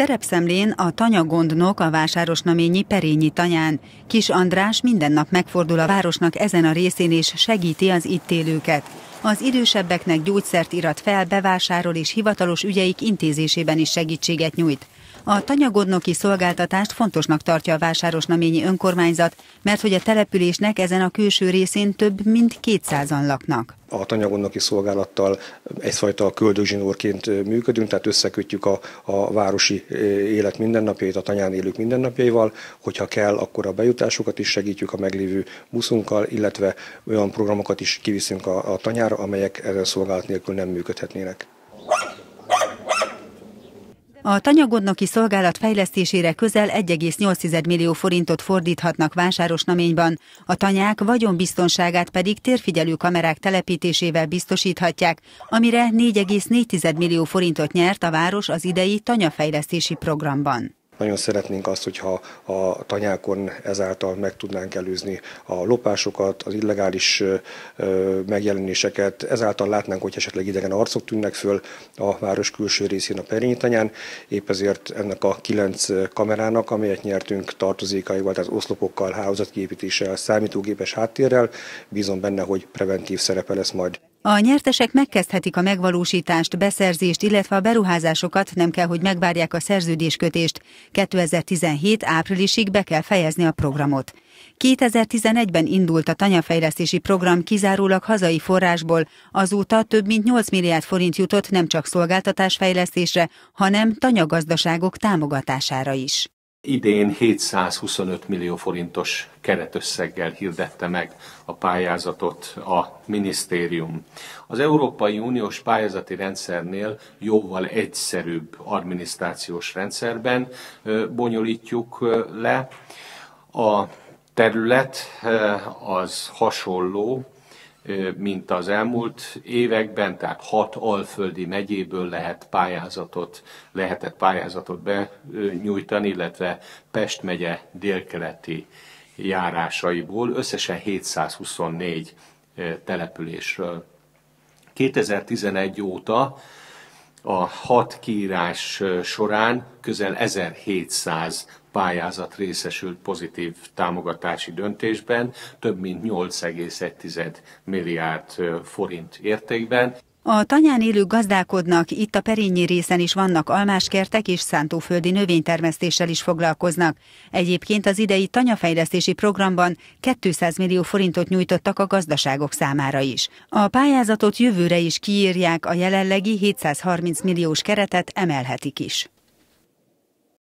Terepszemlén a tanyagondnok a vásárosnaményi Perényi tanyán. Kis András minden nap megfordul a városnak ezen a részén és segíti az itt élőket. Az idősebbeknek gyógyszert irat fel, bevásárol és hivatalos ügyeik intézésében is segítséget nyújt. A tanyagodnoki szolgáltatást fontosnak tartja a vásárosnaményi önkormányzat, mert hogy a településnek ezen a külső részén több mint 200-an laknak a tanyagondnoki szolgálattal egyfajta köldögzsinórként működünk, tehát összekötjük a, a városi élet mindennapjait, a tanyán élők mindennapjaival, hogyha kell, akkor a bejutásukat is segítjük a meglévő buszunkkal, illetve olyan programokat is kiviszünk a, a tanyára, amelyek ezen szolgálat nélkül nem működhetnének. A tanyagodnoki szolgálat fejlesztésére közel 1,8 millió forintot fordíthatnak vásárosnaményban, a tanyák vagyonbiztonságát pedig térfigyelő kamerák telepítésével biztosíthatják, amire 4,4 millió forintot nyert a város az idei tanyafejlesztési programban. Nagyon szeretnénk azt, hogyha a tanyákon ezáltal meg tudnánk előzni a lopásokat, az illegális megjelenéseket, ezáltal látnánk, hogy esetleg idegen arcok tűnnek föl a város külső részén a Perényi tanyán. Épp ezért ennek a kilenc kamerának, amelyet nyertünk tartozékaival, tehát oszlopokkal, hálózatképítéssel, számítógépes háttérrel, bízom benne, hogy preventív szerepe lesz majd. A nyertesek megkezdhetik a megvalósítást, beszerzést, illetve a beruházásokat, nem kell, hogy megvárják a szerződéskötést. 2017 áprilisig be kell fejezni a programot. 2011-ben indult a tanyafejlesztési program kizárólag hazai forrásból, azóta több mint 8 milliárd forint jutott nem csak szolgáltatásfejlesztésre, hanem tanyagazdaságok támogatására is. Idén 725 millió forintos keretösszeggel hirdette meg a pályázatot a minisztérium. Az Európai Uniós pályázati rendszernél jóval egyszerűbb adminisztrációs rendszerben bonyolítjuk le. A terület az hasonló, mint az elmúlt években, tehát hat alföldi megyéből lehet pályázatot, lehetett pályázatot benyújtani, illetve Pest megye délkeleti járásaiból összesen 724 településről. 2011 óta a hat kiírás során közel 1700 pályázat részesült pozitív támogatási döntésben, több mint 8,1 milliárd forint értékben. A tanyán élők gazdálkodnak, itt a perényi részen is vannak almáskertek és szántóföldi növénytermesztéssel is foglalkoznak. Egyébként az idei tanyafejlesztési programban 200 millió forintot nyújtottak a gazdaságok számára is. A pályázatot jövőre is kiírják, a jelenlegi 730 milliós keretet emelhetik is.